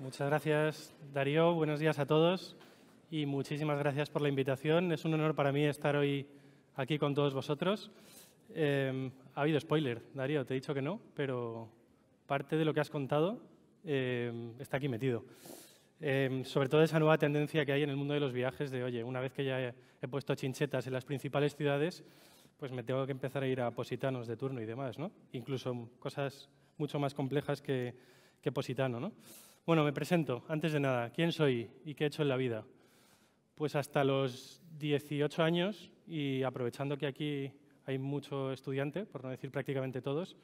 Muchas gracias, Darío. Buenos días a todos y muchísimas gracias por la invitación. Es un honor para mí estar hoy aquí con todos vosotros. Eh, ha habido spoiler, Darío, te he dicho que no, pero parte de lo que has contado eh, está aquí metido. Eh, sobre todo esa nueva tendencia que hay en el mundo de los viajes de, oye, una vez que ya he, puesto chinchetas en las principales ciudades, pues me tengo que empezar a ir a positanos de turno y demás, ¿no? Incluso cosas mucho más complejas que, que positano, ¿no? Bueno, me presento. Antes de nada, ¿quién soy y qué he hecho en la vida? Pues hasta los 18 años y aprovechando que aquí hay mucho estudiante, por no decir prácticamente todos,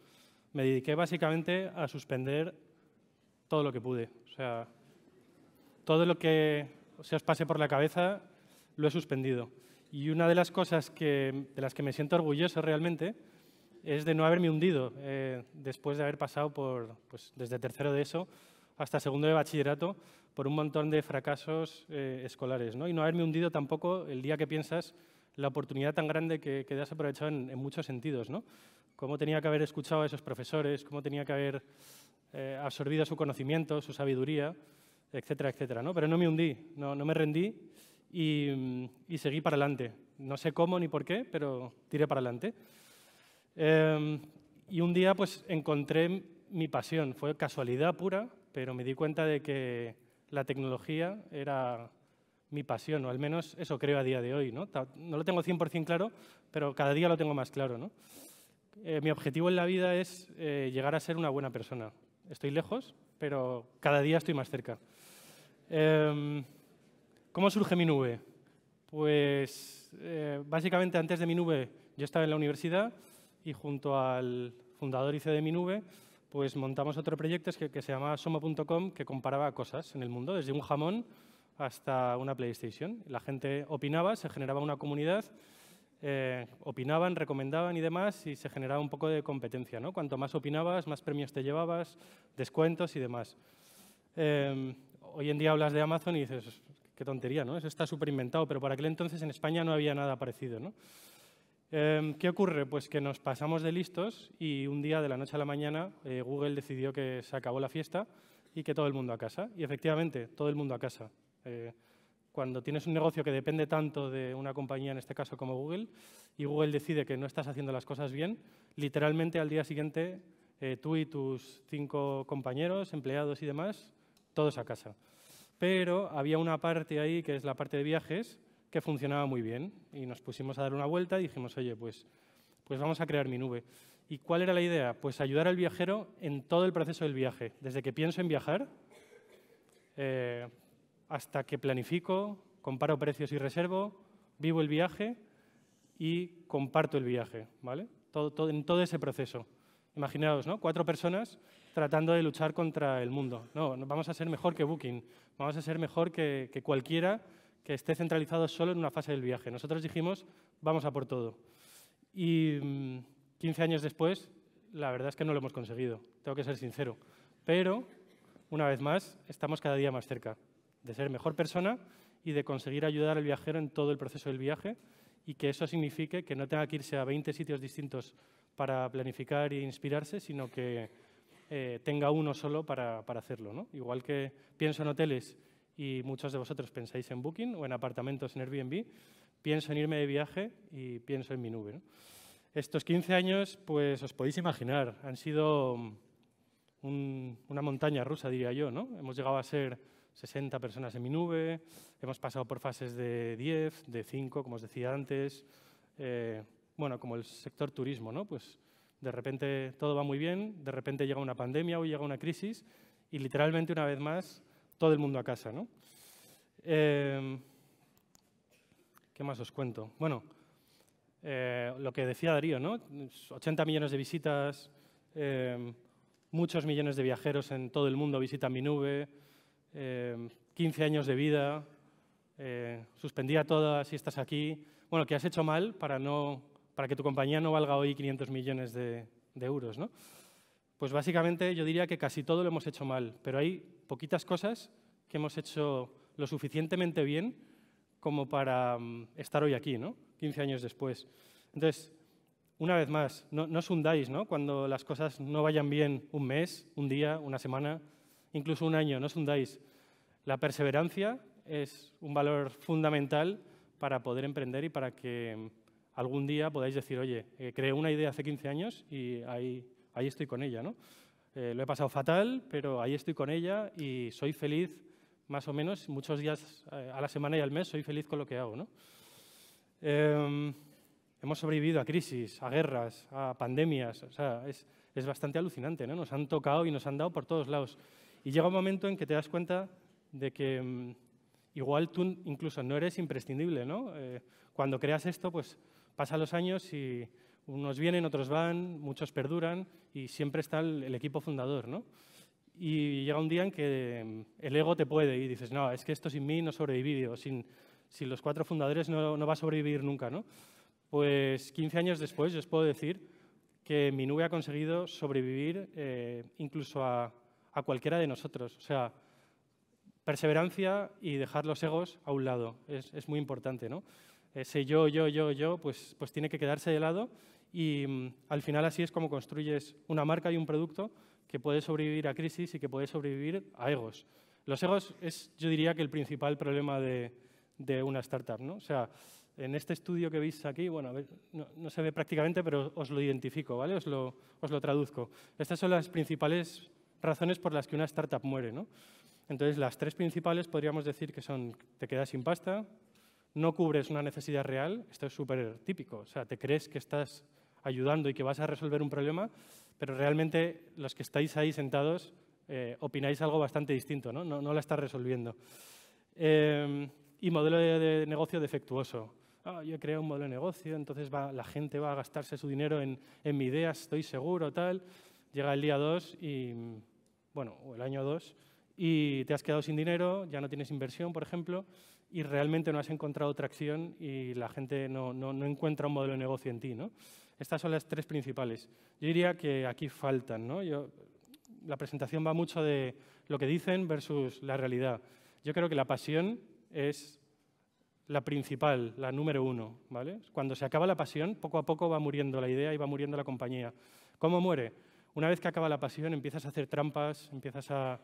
me dediqué básicamente a suspender todo lo que pude. O sea, todo lo que se os pase por la cabeza lo he suspendido. Y una de las cosas de las que me siento orgulloso realmente es de no haberme hundido eh, después de haber pasado por, pues, desde tercero de eso hasta segundo de bachillerato por un montón de fracasos eh, escolares ¿no? y no haberme hundido tampoco el día que piensas la oportunidad tan grande que, que te has aprovechado en, muchos sentidos. ¿no? Cómo tenía que haber escuchado a esos profesores, cómo tenía que haber eh, absorbido su conocimiento, su sabiduría, etcétera, etcétera. ¿no? Pero no me hundí, no, me rendí y, seguí para adelante. No sé cómo ni por qué, pero tiré para adelante. Em, y un día pues encontré mi pasión, fue casualidad pura, pero me di cuenta de que la tecnología era mi pasión, o al menos eso creo a día de hoy. No, lo tengo 100% claro, pero cada día lo tengo más claro. Eh, mi objetivo en la vida es eh, llegar a ser una buena persona. Estoy lejos, pero cada día estoy más cerca. Em, ¿Cómo surge mi nube? Pues eh, básicamente antes de mi nube yo estaba en la universidad y junto al fundador hice de mi nube pues montamos otro proyecto que, se llamaba SOMO.com, que comparaba cosas en el mundo, desde un jamón hasta una PlayStation. La gente opinaba, se generaba una comunidad, eh, opinaban, recomendaban y demás, y se generaba un poco de competencia. ¿no? Cuanto más opinabas, más premios te llevabas, descuentos y demás. Em, hoy en día hablas de Amazon y dices, qué tontería, ¿no? Eso está súper inventado, pero para aquel entonces en España no había nada parecido, ¿no? Em, ¿Qué ocurre? Pues que nos pasamos de listos y un día de la noche a la mañana eh, Google decidió que se acabó la fiesta y que todo el mundo a casa. Y efectivamente, todo el mundo a casa. Eh, cuando tienes un negocio que depende tanto de una compañía, en este caso como Google, y Google decide que no estás haciendo las cosas bien, literalmente al día siguiente eh, tú y tus cinco compañeros, empleados y demás, todos a casa. Pero había una parte ahí, que es la parte de viajes, que funcionaba muy bien. Y nos pusimos a dar una vuelta y dijimos, oye, pues, pues vamos a crear mi nube. ¿Y cuál era la idea? Pues ayudar al viajero en todo el proceso del viaje. Desde que pienso en viajar eh, hasta que planifico, comparo precios y reservo, vivo el viaje y comparto el viaje, ¿vale? Todo, todo, en todo ese proceso. Imaginaos, ¿no? Cuatro personas tratando de luchar contra el mundo. No, vamos a ser mejor que Booking, vamos a ser mejor que, que cualquiera que esté centralizado solo en una fase del viaje. Nosotros dijimos, vamos a por todo. Y 15 mm, años después, la verdad es que no lo hemos conseguido, tengo que ser sincero. Pero, una vez más, estamos cada día más cerca de ser mejor persona y de conseguir ayudar al viajero en todo el proceso del viaje y que eso signifique que no tenga que irse a 20 sitios distintos para planificar e inspirarse, sino que eh, tenga uno solo para, para hacerlo. ¿no? Igual que pienso en hoteles y muchos de vosotros pensáis en Booking o en apartamentos en Airbnb, pienso en irme de viaje y pienso en mi nube. Estos 15 años, pues os podéis imaginar, han sido mm, una montaña rusa, diría yo. ¿no? Hemos llegado a ser 60 personas en mi nube, hemos pasado por fases de 10, de 5, como os decía antes. Eh, bueno, como el sector turismo, ¿no? Pues de repente todo va muy bien, de repente llega una pandemia o llega una crisis y literalmente una vez más todo el mundo a casa, ¿no? Em, ¿Qué más os cuento? Bueno, eh, lo que decía Darío, ¿no? 80 millones de visitas, em, muchos millones de viajeros en todo el mundo visitan mi nube, 15 em, años de vida, eh, suspendía todas si estás aquí. Bueno, que has hecho mal para, no, para que tu compañía no valga hoy 500 millones de, euros, ¿no? Pues básicamente yo diría que casi todo lo hemos hecho mal, pero hay poquitas cosas que hemos hecho lo suficientemente bien como para mm, estar hoy aquí, ¿no? 15 años después. Entonces, una vez más, no, no os hundáis, ¿no? Cuando las cosas no vayan bien un mes, un día, una semana, incluso un año, no os hundáis. La perseverancia es un valor fundamental para poder emprender y para que mm, algún día podáis decir, oye, eh, creé una idea hace 15 años y ahí, ahí estoy con ella, ¿no? Eh, lo he pasado fatal, pero ahí estoy con ella y soy feliz más o menos muchos días eh, a la semana y al mes, soy feliz con lo que hago. ¿no? Em, hemos sobrevivido a crisis, a guerras, a pandemias, o sea, es, es bastante alucinante, ¿no? nos han tocado y nos han dado por todos lados. Y llega un momento en que te das cuenta de que mm, igual tú incluso no eres imprescindible. ¿no? Eh, cuando creas esto, pues pasan los años y unos vienen, otros van, muchos perduran y siempre está el, equipo fundador, ¿no? Y llega un día en que em, el ego te puede y dices, no, es que esto sin mí no sobrevivió sin, los cuatro fundadores no, va a sobrevivir nunca, ¿no? Pues 15 años después yo os puedo decir que mi nube ha conseguido sobrevivir eh, incluso a, cualquiera de nosotros. O sea, perseverancia y dejar los egos a un lado. Es, muy importante, ¿no? Ese yo, yo, yo, yo, pues, pues tiene que quedarse de lado y mm, al final así es como construyes una marca y un producto que puede sobrevivir a crisis y que puede sobrevivir a egos. Los egos es, yo diría, que el principal problema de, de una startup. ¿no? O sea, en este estudio que veis aquí, bueno, no, se ve prácticamente, pero os lo identifico, ¿vale? Os lo, os lo traduzco. Estas son las principales razones por las que una startup muere, ¿no? Entonces, las tres principales podríamos decir que son te quedas sin pasta, no cubres una necesidad real, esto es súper típico, o sea, te crees que estás ayudando y que vas a resolver un problema, pero realmente los que estáis ahí sentados eh, opináis algo bastante distinto, no, no, la estás resolviendo. Eh, y modelo de, negocio defectuoso. Ah, yo creo un modelo de negocio, entonces la gente va a gastarse su dinero en, en mi idea, estoy seguro, tal. Llega el día 2 y, bueno, o el año 2, y te has quedado sin dinero, ya no tienes inversión, por ejemplo, y realmente no has encontrado tracción y la gente no, no, no encuentra un modelo de negocio en ti, ¿no? Estas son las tres principales. Yo diría que aquí faltan. ¿no? la presentación va mucho de lo que dicen versus la realidad. Yo creo que la pasión es la principal, la número uno. ¿vale? Cuando se acaba la pasión, poco a poco va muriendo la idea y va muriendo la compañía. ¿Cómo muere? Una vez que acaba la pasión, empiezas a hacer trampas, empiezas a,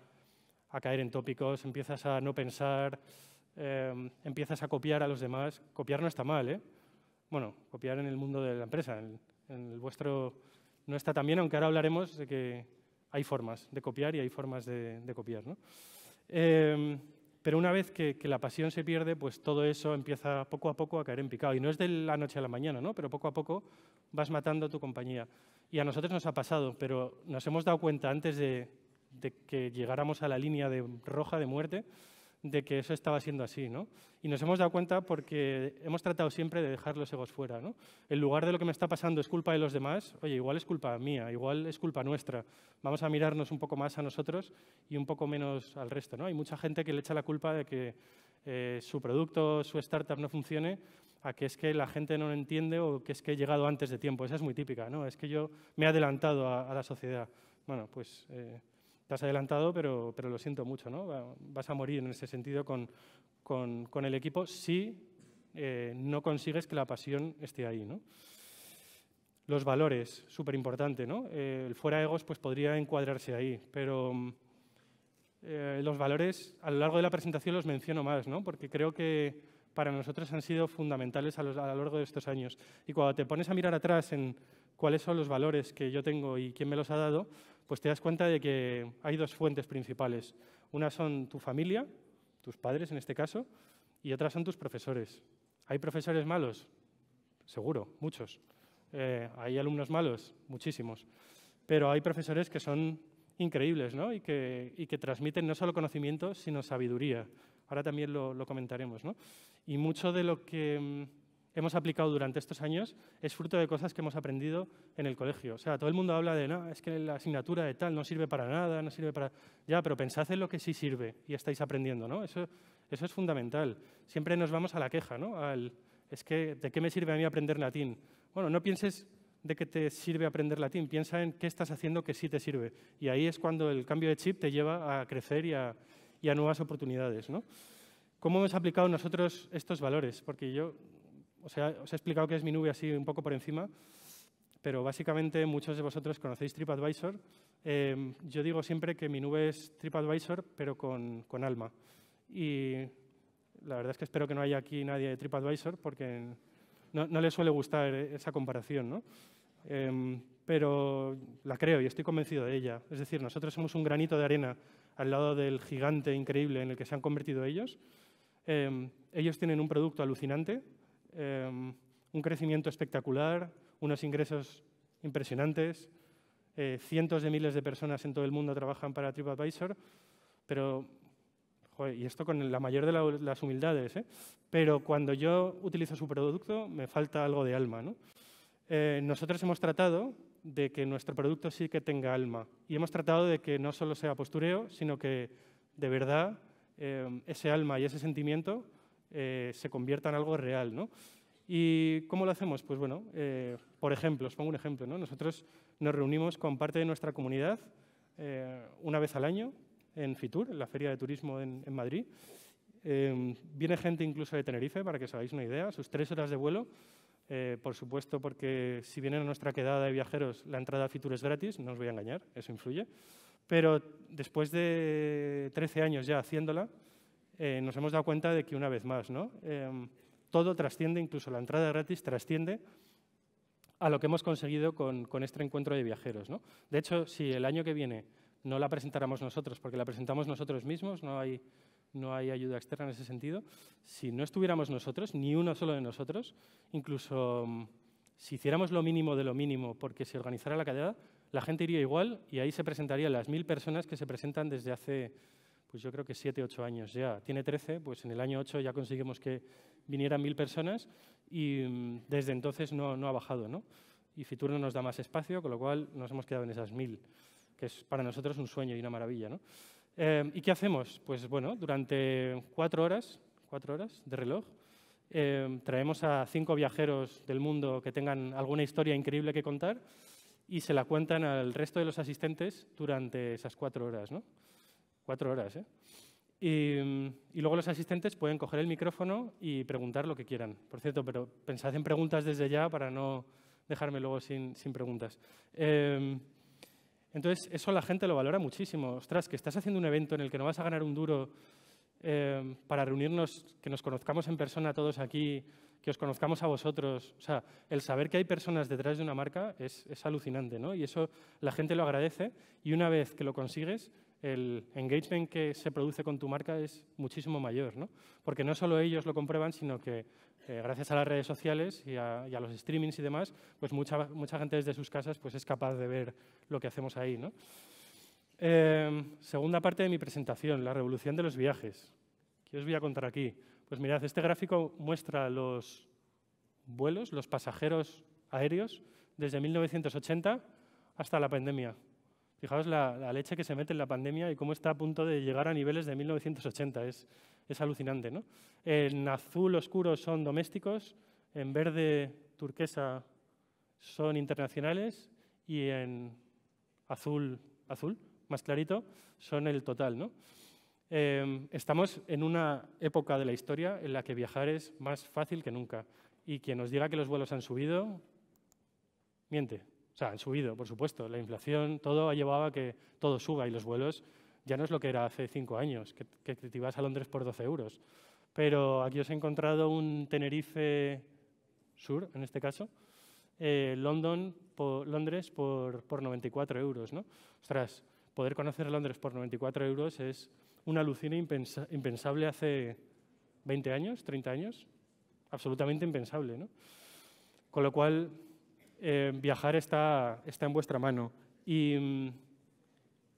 caer en tópicos, empiezas a no pensar, eh, empiezas a copiar a los demás. Copiar no está mal, ¿eh? bueno, copiar en el mundo de la empresa. En, el vuestro no está tan bien, aunque ahora hablaremos de que hay formas de copiar y hay formas de, copiar. Em, pero una vez que, la pasión se pierde, pues todo eso empieza poco a poco a caer en picado. Y no es de la noche a la mañana, ¿no? pero poco a poco vas matando a tu compañía. Y a nosotros nos ha pasado, pero nos hemos dado cuenta antes de, de que llegáramos a la línea de roja de muerte, de que eso estaba siendo así, ¿no? Y nos hemos dado cuenta porque hemos tratado siempre de dejar los egos fuera, ¿no? En lugar de lo que me está pasando es culpa de los demás, oye, igual es culpa mía, igual es culpa nuestra. Vamos a mirarnos un poco más a nosotros y un poco menos al resto, ¿no? Hay mucha gente que le echa la culpa de que eh, su producto, su startup no funcione a que es que la gente no lo entiende o que es que he llegado antes de tiempo. Esa es muy típica, ¿no? Es que yo me he adelantado a, la sociedad. Bueno, pues... Eh, te adelantado, pero, pero lo siento mucho, ¿no? Vas a morir en ese sentido con, el equipo si eh, no consigues que la pasión esté ahí, ¿no? Los valores, súper importante, ¿no? Eh, el fuera egos pues podría encuadrarse ahí, pero eh, los valores a lo largo de la presentación los menciono más, ¿no? Porque creo que para nosotros han sido fundamentales a lo largo de estos años. Y cuando te pones a mirar atrás en cuáles son los valores que yo tengo y quién me los ha dado, pues te das cuenta de que hay dos fuentes principales. Una son tu familia, tus padres en este caso, y otra son tus profesores. ¿Hay profesores malos? Seguro, muchos. Eh, ¿Hay alumnos malos? Muchísimos. Pero hay profesores que son increíbles ¿no? y, que, transmiten no solo conocimiento, sino sabiduría. Ahora también lo, lo comentaremos. ¿no? Y mucho de lo que mm, hemos aplicado durante estos años es fruto de cosas que hemos aprendido en el colegio. O sea, todo el mundo habla de, no, es que la asignatura de tal no sirve para nada, no sirve para... Ya, pero pensad en lo que sí sirve y estáis aprendiendo, ¿no? Eso, eso es fundamental. Siempre nos vamos a la queja, ¿no? Al, es que, ¿de qué me sirve a mí aprender latín? Bueno, no pienses de qué te sirve aprender latín, piensa en qué estás haciendo que sí te sirve. Y ahí es cuando el cambio de chip te lleva a crecer y a, y a nuevas oportunidades, ¿no? ¿Cómo hemos aplicado nosotros estos valores? Porque yo os he, os he explicado qué es mi nube así un poco por encima, pero básicamente muchos de vosotros conocéis TripAdvisor. Em, yo digo siempre que mi nube es TripAdvisor, pero con, con, alma. Y la verdad es que espero que no haya aquí nadie de TripAdvisor, porque no, no le suele gustar esa comparación, ¿no? Em, pero la creo y estoy convencido de ella. Es decir, nosotros somos un granito de arena al lado del gigante increíble en el que se han convertido ellos. Em, ellos tienen un producto alucinante, Em, un crecimiento espectacular, unos ingresos impresionantes, eh, cientos de miles de personas en todo el mundo trabajan para TripAdvisor, pero, joder, y esto con la mayor de las humildades, ¿eh? pero cuando yo utilizo su producto me falta algo de alma. ¿no? Eh, nosotros hemos tratado de que nuestro producto sí que tenga alma y hemos tratado de que no solo sea postureo, sino que de verdad em, ese alma y ese sentimiento eh, se convierta en algo real. ¿no? ¿Y cómo lo hacemos? Pues bueno, eh, por ejemplo, os pongo un ejemplo. Nosotros nos reunimos con parte de nuestra comunidad eh, una vez al año en FITUR, en la Feria de Turismo en, en Madrid. Em, viene gente incluso de Tenerife, para que os hagáis una idea, sus tres horas de vuelo. por supuesto, porque si vienen a nuestra quedada de viajeros, la entrada a FITUR es gratis, no os voy a engañar, eso influye. Pero después de 13 años ya haciéndola, eh, nos hemos dado cuenta de que una vez más, ¿no? Em, todo trasciende, incluso la entrada gratis trasciende a lo que hemos conseguido con, con este encuentro de viajeros. ¿no? De hecho, si el año que viene no la presentáramos nosotros, porque la presentamos nosotros mismos, no hay, no hay ayuda externa en ese sentido, si no estuviéramos nosotros, ni uno solo de nosotros, incluso mm, si hiciéramos lo mínimo de lo mínimo porque se organizara la calidad la gente iría igual y ahí se presentarían las mil personas que se presentan desde hace pues yo creo que siete, ocho años ya. Tiene trece, pues en el año ocho ya conseguimos que vinieran mil personas y mm, desde entonces no, no ha bajado. ¿no? Y Fiturno nos da más espacio, con lo cual nos hemos quedado en esas mil, que es para nosotros un sueño y una maravilla. ¿no? Eh, ¿Y qué hacemos? Pues bueno, durante cuatro horas, cuatro horas de reloj, eh, traemos a cinco viajeros del mundo que tengan alguna historia increíble que contar y se la cuentan al resto de los asistentes durante esas cuatro horas. ¿no? Cuatro horas, ¿eh? Y, luego los asistentes pueden coger el micrófono y preguntar lo que quieran. Por cierto, pero pensad en preguntas desde ya para no dejarme luego sin, preguntas. Em, entonces, eso la gente lo valora muchísimo. Ostras, que estás haciendo un evento en el que no vas a ganar un duro em, para reunirnos, que nos conozcamos en persona todos aquí, que os conozcamos a vosotros. O sea, el saber que hay personas detrás de una marca es, es alucinante, ¿no? Y eso la gente lo agradece y una vez que lo consigues, el engagement que se produce con tu marca es muchísimo mayor, ¿no? Porque no solo ellos lo comprueban, sino que eh, gracias a las redes sociales y a, los streamings y demás, pues mucha, mucha gente desde sus casas pues es capaz de ver lo que hacemos ahí, em, segunda parte de mi presentación, la revolución de los viajes. ¿Qué os voy a contar aquí? Pues mirad, este gráfico muestra los vuelos, los pasajeros aéreos, desde 1980 hasta la pandemia. Fijaos la, leche que se mete en la pandemia y cómo está a punto de llegar a niveles de 1980. Es, alucinante. ¿no? En azul oscuro son domésticos, en verde turquesa son internacionales y en azul, azul más clarito, son el total. Em, estamos en una época de la historia en la que viajar es más fácil que nunca. Y quien nos diga que los vuelos han subido, miente sea, han subido, por supuesto. La inflación, todo ha llevado a que todo suba y los vuelos ya no es lo que era hace cinco años, que, que te ibas a Londres por 12 euros. Pero aquí os he encontrado un Tenerife Sur, en este caso, eh, London, Londres por, por 94 euros. ¿no? Ostras, poder conocer Londres por 94 euros es una alucina impensable hace 20 años, 30 años. Absolutamente impensable. ¿no? Con lo cual, eh, viajar está, en vuestra mano. Y,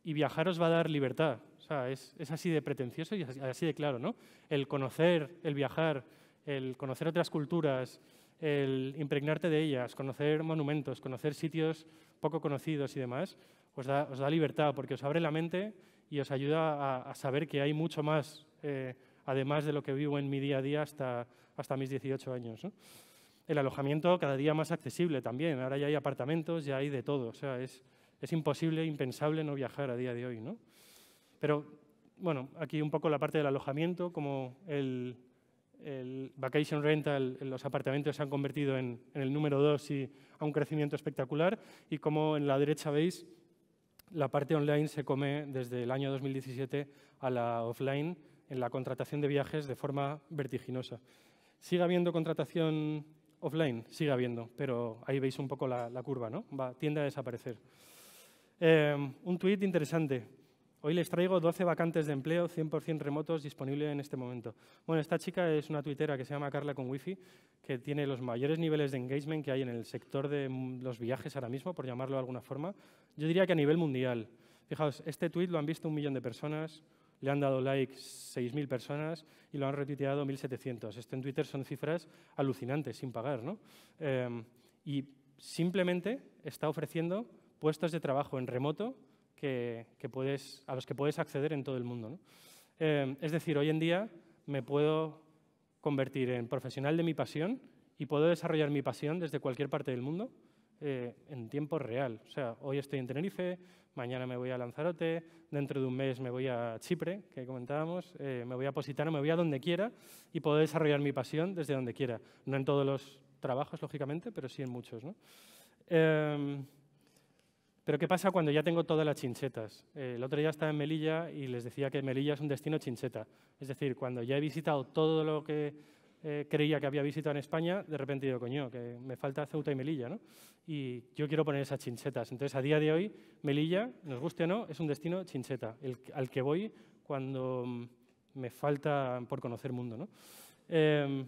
viajar os va a dar libertad. O sea, es, así de pretencioso y así de claro, ¿no? El conocer, el viajar, el conocer otras culturas, el impregnarte de ellas, conocer monumentos, conocer sitios poco conocidos y demás, os da, libertad porque os abre la mente y os ayuda a, saber que hay mucho más, eh, además de lo que vivo en mi día a día hasta, hasta mis 18 años el alojamiento cada día más accesible también. Ahora ya hay apartamentos, ya hay de todo. O sea, es, es imposible, impensable no viajar a día de hoy, ¿no? Pero, bueno, aquí un poco la parte del alojamiento, como el, el vacation rental, los apartamentos se han convertido en, en el número dos y a un crecimiento espectacular, y como en la derecha veis, la parte online se come desde el año 2017 a la offline en la contratación de viajes de forma vertiginosa. Sigue habiendo contratación offline sigue habiendo, pero ahí veis un poco la, curva, ¿no? Va, tiende a desaparecer. Eh, un tuit interesante. Hoy les traigo 12 vacantes de empleo 100% remotos disponibles en este momento. Bueno, esta chica es una tuitera que se llama Carla con Wi-Fi, que tiene los mayores niveles de engagement que hay en el sector de los viajes ahora mismo, por llamarlo de alguna forma. Yo diría que a nivel mundial. Fijaos, este tuit lo han visto un millón de personas, le han dado like 6.000 personas y lo han retuiteado 1.700. Esto en Twitter son cifras alucinantes, sin pagar. ¿no? Em, y simplemente está ofreciendo puestos de trabajo en remoto que, puedes, a los que puedes acceder en todo el mundo. ¿no? Em, es decir, hoy en día me puedo convertir en profesional de mi pasión y puedo desarrollar mi pasión desde cualquier parte del mundo eh, en tiempo real. O sea, hoy estoy en Tenerife, mañana me voy a Lanzarote, dentro de un mes me voy a Chipre, que comentábamos, eh, me voy a Positano, me voy a donde quiera y puedo desarrollar mi pasión desde donde quiera. No en todos los trabajos, lógicamente, pero sí en muchos. Em, pero ¿qué pasa cuando ya tengo todas las chinchetas? Eh, el otro día estaba en Melilla y les decía que Melilla es un destino chincheta. Es decir, cuando ya he visitado todo lo que eh, creía que había visitado en España, de repente digo, coño, que me falta Ceuta y Melilla, ¿no? Y yo quiero poner esas chinchetas. Entonces, a día de hoy, Melilla, nos guste o no, es un destino chincheta, al que voy cuando mm, me falta por conocer mundo, ¿no? Em,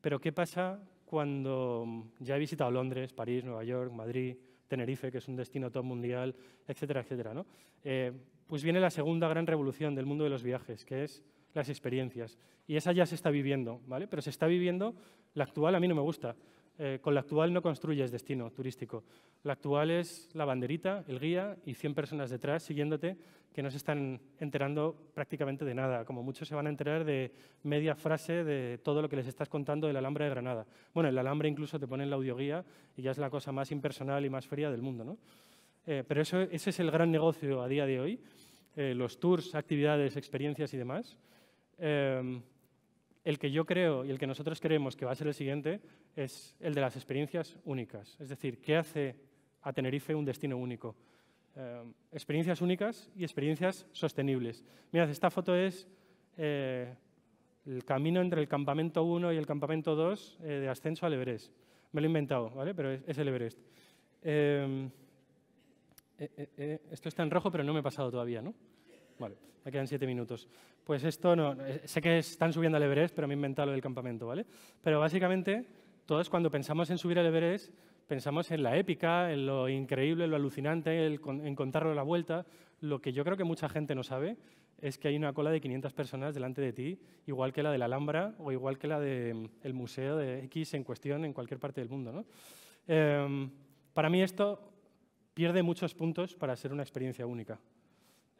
pero, ¿qué pasa cuando mm, ya he visitado Londres, París, Nueva York, Madrid, Tenerife, que es un destino top mundial, etcétera, etcétera, ¿no? Eh, pues viene la segunda gran revolución del mundo de los viajes, que es las experiencias. Y esa ya se está viviendo, ¿vale? Pero se está viviendo, la actual a mí no me gusta. Eh, con la actual no construyes destino turístico. La actual es la banderita, el guía y 100 personas detrás siguiéndote que no se están enterando prácticamente de nada. Como muchos se van a enterar de media frase de todo lo que les estás contando del Alhambra de Granada. Bueno, el Alhambra incluso te ponen la audioguía y ya es la cosa más impersonal y más fría del mundo, ¿no? Eh, pero eso, ese es el gran negocio a día de hoy. Eh, los tours, actividades, experiencias y demás. Em, el que yo creo y el que nosotros creemos que va a ser el siguiente es el de las experiencias únicas. Es decir, ¿qué hace a Tenerife un destino único? Em, experiencias únicas y experiencias sostenibles. Mirad, esta foto es eh, el camino entre el campamento 1 y el campamento 2 eh, de ascenso al Everest. Me lo he inventado, ¿vale? Pero es el Everest. Em, eh, esto está en rojo, pero no me he pasado todavía, ¿no? Vale, me quedan siete minutos. Pues esto no, eh, sé que están subiendo al Everest, pero me he inventado lo campamento, ¿vale? Pero básicamente, todos cuando pensamos en subir al Everest, pensamos en la épica, en lo increíble, en lo alucinante, en contarlo a la vuelta. Lo que yo creo que mucha gente no sabe es que hay una cola de 500 personas delante de ti, igual que la de la Alhambra o igual que la del mm, museo de X en cuestión en cualquier parte del mundo. ¿no? Em, para mí esto pierde muchos puntos para ser una experiencia única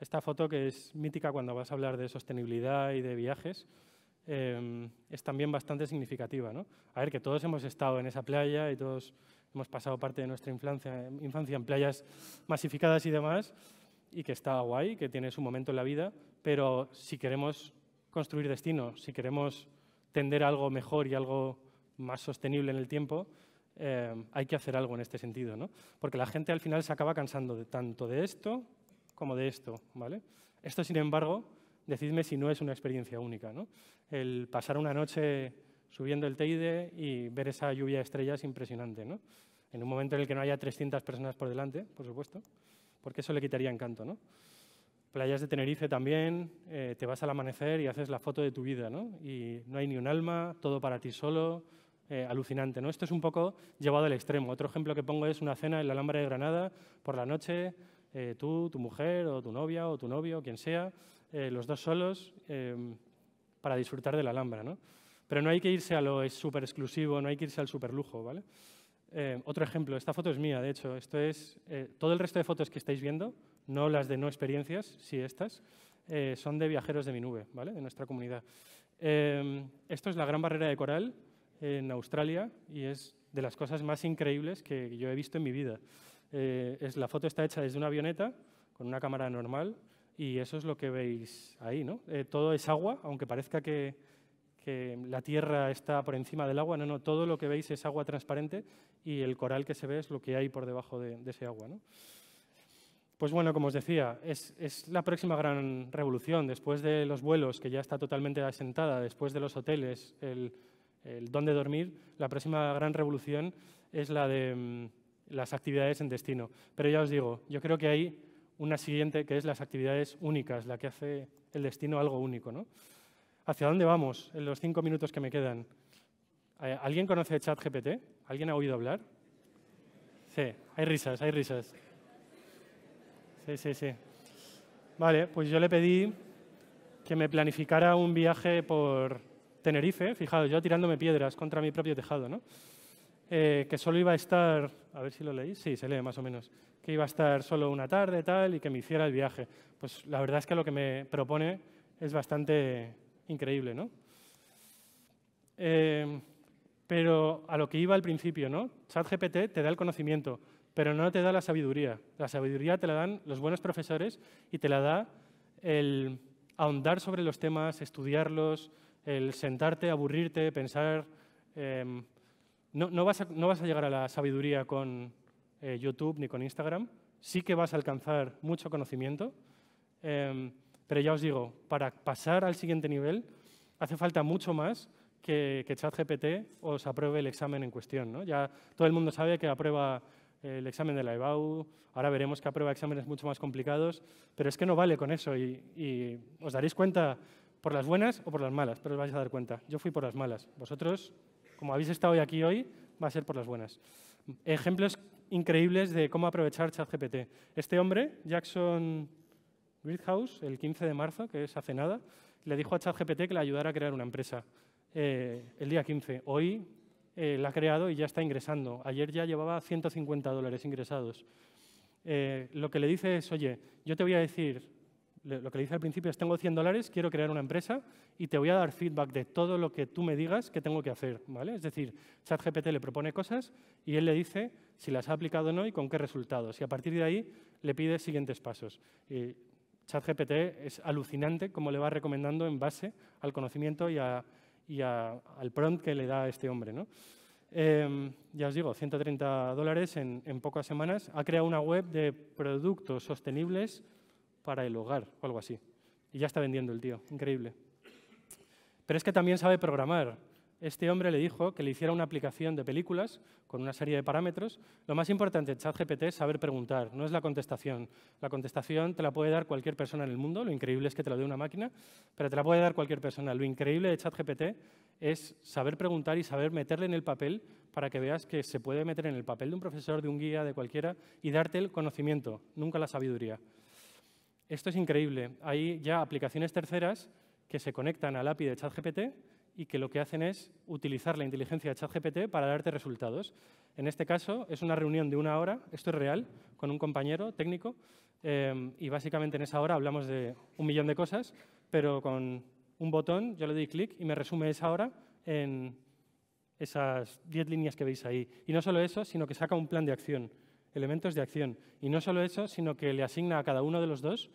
esta foto que es mítica cuando vas a hablar de sostenibilidad y de viajes, em, es también bastante significativa. A ver, que todos hemos estado en esa playa y todos hemos pasado parte de nuestra infancia, en playas masificadas y demás, y que está guay, que tiene su momento en la vida, pero si queremos construir destinos, si queremos tender algo mejor y algo más sostenible en el tiempo, em, hay que hacer algo en este sentido, ¿no? Porque la gente al final se acaba cansando de, tanto de esto como de esto. ¿vale? Esto, sin embargo, decidme si no es una experiencia única. ¿no? El pasar una noche subiendo el Teide y ver esa lluvia de estrellas impresionante. ¿no? En un momento en el que no haya 300 personas por delante, por supuesto, porque eso le quitaría encanto. ¿no? Playas de Tenerife también, eh, te vas al amanecer y haces la foto de tu vida. ¿no? Y no hay ni un alma, todo para ti solo, eh, alucinante. ¿no? Esto es un poco llevado al extremo. Otro ejemplo que pongo es una cena en la Alhambra de Granada por la noche, eh, tú, tu mujer o tu novia o tu novio, quien sea, eh, los dos solos, em, para disfrutar de la Alhambra. ¿no? Pero no hay que irse a lo súper exclusivo, no hay que irse al súper lujo. ¿vale? Em, otro ejemplo, esta foto es mía, de hecho. Esto es, eh, todo el resto de fotos que estáis viendo, no las de no experiencias, sí estas, son de viajeros de mi nube, ¿vale? de nuestra comunidad. Em, esto es la Gran Barrera de Coral en Australia y es de las cosas más increíbles que yo he visto en mi vida. Eh, es, la foto está hecha desde una avioneta con una cámara normal y eso es lo que veis ahí. ¿no? Eh, todo es agua, aunque parezca que, la Tierra está por encima del agua, no, no, todo lo que veis es agua transparente y el coral que se ve es lo que hay por debajo de, ese agua. ¿no? Pues bueno, como os decía, es, es, la próxima gran revolución. Después de los vuelos, que ya está totalmente asentada, después de los hoteles, el, el dónde dormir, la próxima gran revolución es la de mm, las actividades en destino. Pero ya os digo, yo creo que hay una siguiente que es las actividades únicas, la que hace el destino algo único. ¿no? ¿Hacia dónde vamos en los cinco minutos que me quedan? Eh, ¿Alguien conoce ChatGPT? ¿Alguien ha oído hablar? Sí, hay risas, hay risas. Sí, sí, sí. Vale, pues yo le pedí que me planificara un viaje por Tenerife, fijaos, yo tirándome piedras contra mi propio tejado, ¿no? Eh, que solo iba a estar, a ver si lo leí, sí, se lee más o menos, que iba a estar solo una tarde tal y que me hiciera el viaje. Pues la verdad es que lo que me propone es bastante increíble, ¿no? Eh, pero a lo que iba al principio, ¿no? ChatGPT te da el conocimiento, pero no te da la sabiduría. La sabiduría te la dan los buenos profesores y te la da el ahondar sobre los temas, estudiarlos, el sentarte, aburrirte, pensar em, no, vas a, llegar a la sabiduría con eh, YouTube ni con Instagram, sí que vas a alcanzar mucho conocimiento, em, pero ya os digo, para pasar al siguiente nivel hace falta mucho más que, ChatGPT os apruebe el examen en cuestión. Ya todo el mundo sabe que aprueba eh, el examen de la EBAU, ahora veremos que aprueba exámenes mucho más complicados, pero es que no vale con eso y, y os daréis cuenta por las buenas o por las malas, pero os vais a dar cuenta. Yo fui por las malas, vosotros como habéis estado aquí hoy, va a ser por las buenas. Ejemplos increíbles de cómo aprovechar ChatGPT. Este hombre, Jackson house el 15 de marzo, que es hace nada, le dijo a ChatGPT que le ayudara a crear una empresa eh, el día 15. Hoy eh, la ha creado y ya está ingresando. Ayer ya llevaba 150 dólares ingresados. Eh, lo que le dice es, oye, yo te voy a decir lo que le dice al principio es, tengo 100 dólares, quiero crear una empresa y te voy a dar feedback de todo lo que tú me digas que tengo que hacer. ¿vale? Es decir, ChatGPT le propone cosas y él le dice si las ha aplicado o no y con qué resultados. Y a partir de ahí le pide siguientes pasos. Y ChatGPT es alucinante como le va recomendando en base al conocimiento y, al prompt que le da este hombre. Em, ya os digo, 130 dólares en pocas semanas. Ha creado una web de productos sostenibles para el hogar o algo así. Y ya está vendiendo el tío, increíble. Pero es que también sabe programar. Este hombre le dijo que le hiciera una aplicación de películas con una serie de parámetros. Lo más importante de ChatGPT es saber preguntar, no es la contestación. La contestación te la puede dar cualquier persona en el mundo, lo increíble es que te la dé una máquina, pero te la puede dar cualquier persona. Lo increíble de ChatGPT es saber preguntar y saber meterle en el papel para que veas que se puede meter en el papel de un profesor, de un guía, de cualquiera, y darte el conocimiento, nunca la sabiduría. Esto es increíble. Hay ya aplicaciones terceras que se conectan al API de ChatGPT y que lo que hacen es utilizar la inteligencia de ChatGPT para darte resultados. En este caso, es una reunión de una hora, esto es real, con un compañero técnico, eh, y básicamente en esa hora hablamos de un millón de cosas, pero con un botón yo le doy clic y me resume esa hora en esas 10 líneas que veis ahí. Y no solo eso, sino que saca un plan de acción elementos de acción. Y no solo eso, sino que le asigna a cada uno de los dos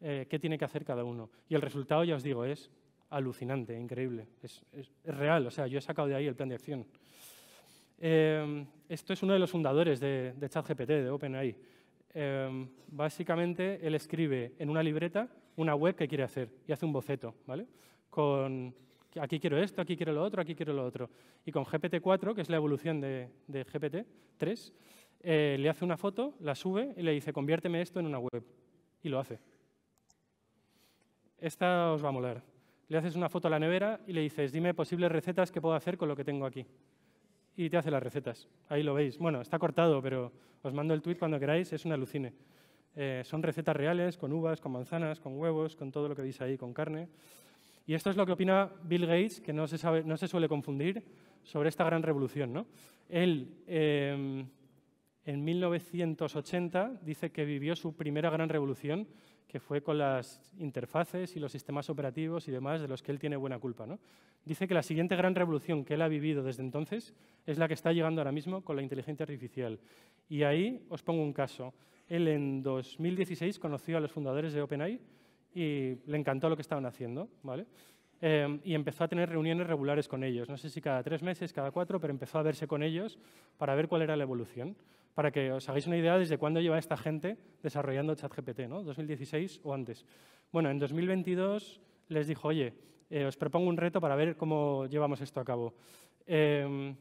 eh, qué tiene que hacer cada uno. Y el resultado, ya os digo, es alucinante, increíble. Es, real, o sea, yo he sacado de ahí el plan de acción. Em, esto es uno de los fundadores de, ChatGPT, de OpenAI. Em, básicamente, él escribe en una libreta una web que quiere hacer y hace un boceto, ¿vale? Con aquí quiero esto, aquí quiero lo otro, aquí quiero lo otro. Y con GPT-4, que es la evolución de, de GPT-3, eh, le hace una foto, la sube y le dice, conviérteme esto en una web. Y lo hace. Esta os va a molar. Le haces una foto a la nevera y le dices, dime posibles recetas que puedo hacer con lo que tengo aquí. Y te hace las recetas. Ahí lo veis. Bueno, está cortado, pero os mando el tweet cuando queráis. Es una alucine. Eh, son recetas reales, con uvas, con manzanas, con huevos, con todo lo que veis ahí, con carne. Y esto es lo que opina Bill Gates, que no se, no se suele confundir, sobre esta gran revolución. Él eh, en 1980 dice que vivió su primera gran revolución, que fue con las interfaces y los sistemas operativos y demás, de los que él tiene buena culpa. Dice que la siguiente gran revolución que él ha vivido desde entonces es la que está llegando ahora mismo con la inteligencia artificial. Y ahí os pongo un caso. Él en 2016 conoció a los fundadores de OpenAI y le encantó lo que estaban haciendo. ¿vale? Eh, y empezó a tener reuniones regulares con ellos. No sé si cada tres meses, cada cuatro, pero empezó a verse con ellos para ver cuál era la evolución para que os hagáis una idea desde cuándo lleva esta gente desarrollando ChatGPT, ¿no? ¿2016 o antes? Bueno, en 2022 les dijo, oye, eh, os propongo un reto para ver cómo llevamos esto a cabo. Em,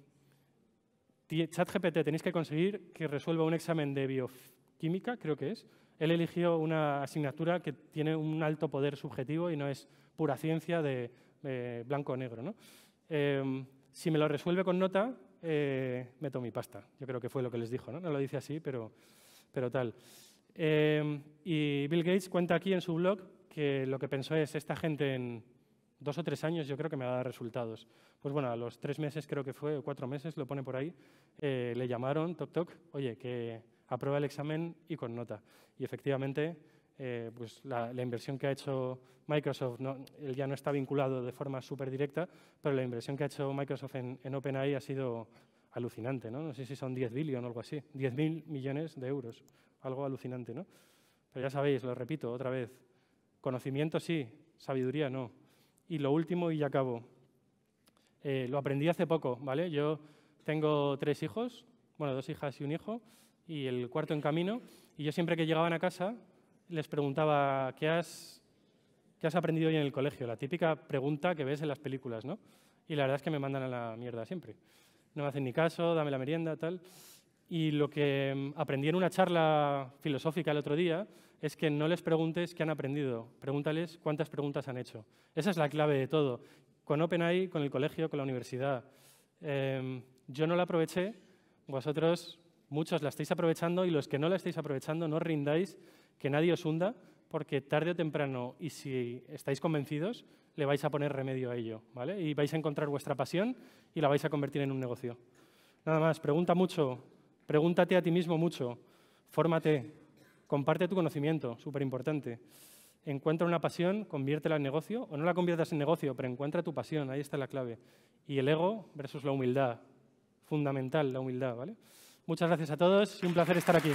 ChatGPT, tenéis que conseguir que resuelva un examen de bioquímica, creo que es. Él eligió una asignatura que tiene un alto poder subjetivo y no es pura ciencia de eh, blanco o negro. Em, si me lo resuelve con nota, eh, meto mi pasta. Yo creo que fue lo que les dijo, ¿no? lo dice así, pero, tal. Em, y Bill Gates cuenta aquí en su blog que lo que pensó es, esta gente en dos o tres años yo creo que me va a dar resultados. Pues bueno, a los tres meses creo que fue, o cuatro meses, lo pone por ahí, eh, le llamaron, toc toc, oye, que aprueba el examen y con nota. Y efectivamente eh, pues la, inversión que ha hecho Microsoft, él ya no está vinculado de forma súper directa, pero la inversión que ha hecho Microsoft en, OpenAI ha sido alucinante, ¿no? No sé si son 10 billones o algo así, mil millones de euros, algo alucinante, ¿no? Pero ya sabéis, lo repito otra vez, conocimiento sí, sabiduría no. Y lo último, y ya acabo, eh, lo aprendí hace poco, ¿vale? Yo tengo tres hijos, bueno, dos hijas y un hijo, y el cuarto en camino, y yo siempre que llegaban a casa, les preguntaba, ¿qué has, has aprendido hoy en el colegio? La típica pregunta que ves en las películas, ¿no? Y la verdad es que me mandan a la mierda siempre. No me hacen ni caso, dame la merienda, tal. Y lo que mm, aprendí en una charla filosófica el otro día es que no les preguntes qué han aprendido, pregúntales cuántas preguntas han hecho. Esa es la clave de todo. Con OpenAI, con el colegio, con la universidad. Em, yo no la aproveché, vosotros muchos la estáis aprovechando y los que no la estáis aprovechando no rindáis que nadie os hunda, porque tarde o temprano, y si estáis convencidos, le vais a poner remedio a ello, ¿vale? Y vais a encontrar vuestra pasión y la vais a convertir en un negocio. Nada más, pregunta mucho, pregúntate a ti mismo mucho, fórmate, comparte tu conocimiento, súper importante. Encuentra una pasión, conviértela en negocio, o no la conviertas en negocio, pero encuentra tu pasión, ahí está la clave. Y el ego versus la humildad, fundamental la humildad, ¿vale? Muchas gracias a todos y un placer estar aquí.